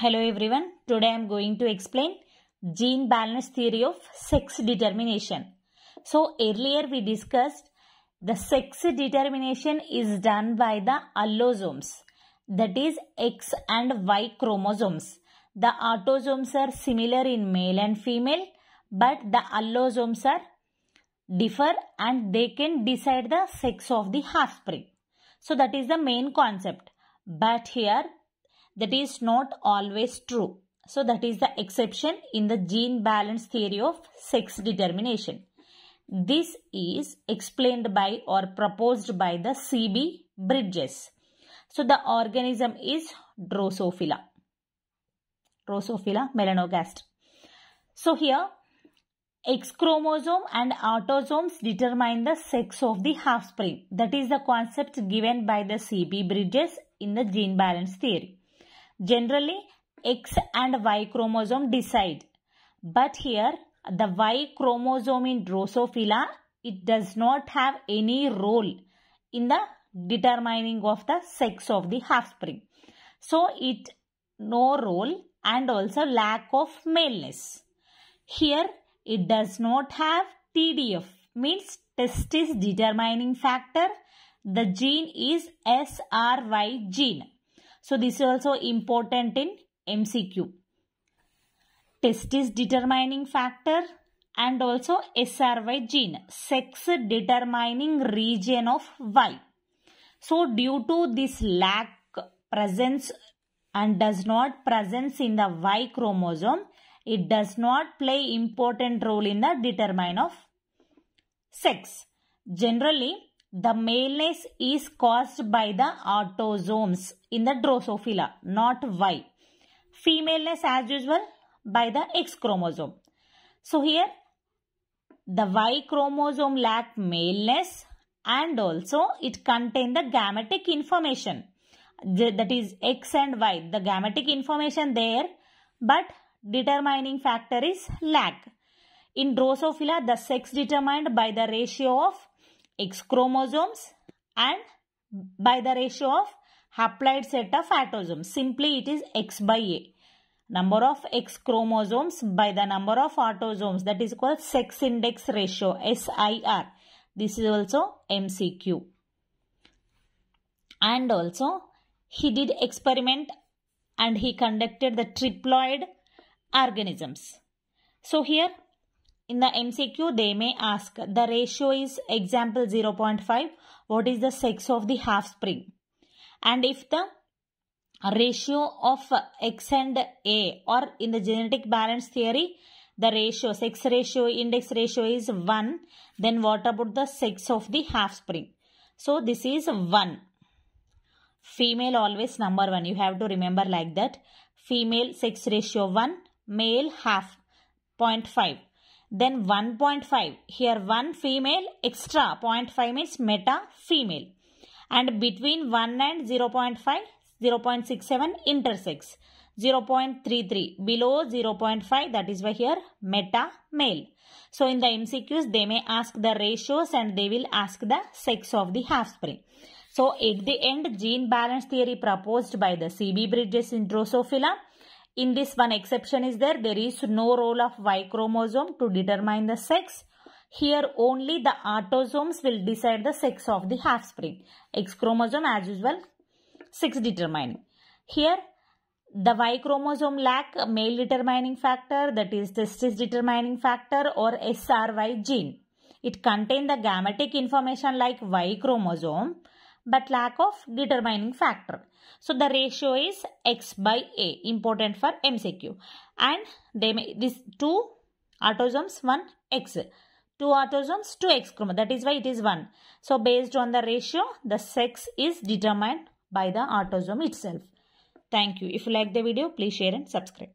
Hello everyone, today I am going to explain gene balance theory of sex determination. So earlier we discussed the sex determination is done by the allosomes that is X and Y chromosomes. The autosomes are similar in male and female but the allosomes are differ and they can decide the sex of the offspring. So that is the main concept. But here that is not always true. So that is the exception in the gene balance theory of sex determination. This is explained by or proposed by the CB Bridges. So the organism is Drosophila. Drosophila melanogaster. So here X chromosome and autosomes determine the sex of the offspring. That is the concept given by the CB Bridges in the gene balance theory. Generally, X and Y chromosome decide. But here, the Y chromosome in Drosophila, it does not have any role in the determining of the sex of the offspring. So, it no role and also lack of maleness. Here, it does not have TDF means testis determining factor. The gene is SRY gene. So this is also important in MCQ. Test is determining factor and also SRY gene, sex determining region of Y. So due to this lack presence and does not presence in the Y chromosome, it does not play important role in the determine of sex. Generally, the maleness is caused by the autosomes in the Drosophila, not Y. Femaleness as usual by the X chromosome. So here the Y chromosome lack maleness and also it contain the gametic information. That is X and Y, the gametic information there but determining factor is lack. In Drosophila, the sex determined by the ratio of X chromosomes and by the ratio of haploid set of autosomes. Simply it is X by A. Number of X chromosomes by the number of autosomes that is called sex index ratio SIR. This is also MCQ. And also he did experiment and he conducted the triploid organisms. So here in the MCQ, they may ask the ratio is example 0.5. What is the sex of the half spring? And if the ratio of X and A or in the genetic balance theory, the ratio, sex ratio, index ratio is 1. Then what about the sex of the half spring? So this is 1. Female always number 1. You have to remember like that. Female sex ratio 1, male half 0.5. Then 1.5. Here 1 female extra. 0.5 means meta female. And between 1 and 0 0.5, 0 0.67 intersects. 0.33 below 0.5 that is why here meta male. So in the MCQs they may ask the ratios and they will ask the sex of the half-spring. So at the end gene balance theory proposed by the CB Bridges in Drosophila in this one exception is there, there is no role of Y chromosome to determine the sex. Here only the autosomes will decide the sex of the half-spring. X chromosome as usual, sex determining. Here the Y chromosome lack male determining factor that is testis determining factor or SRY gene. It contains the gametic information like Y chromosome but lack of determining factor. So the ratio is X by A important for MCQ and they may, this two autosomes 1 X. 2 autosomes 2 X chromosome that is why it is 1. So based on the ratio the sex is determined by the autosome itself. Thank you. If you like the video please share and subscribe.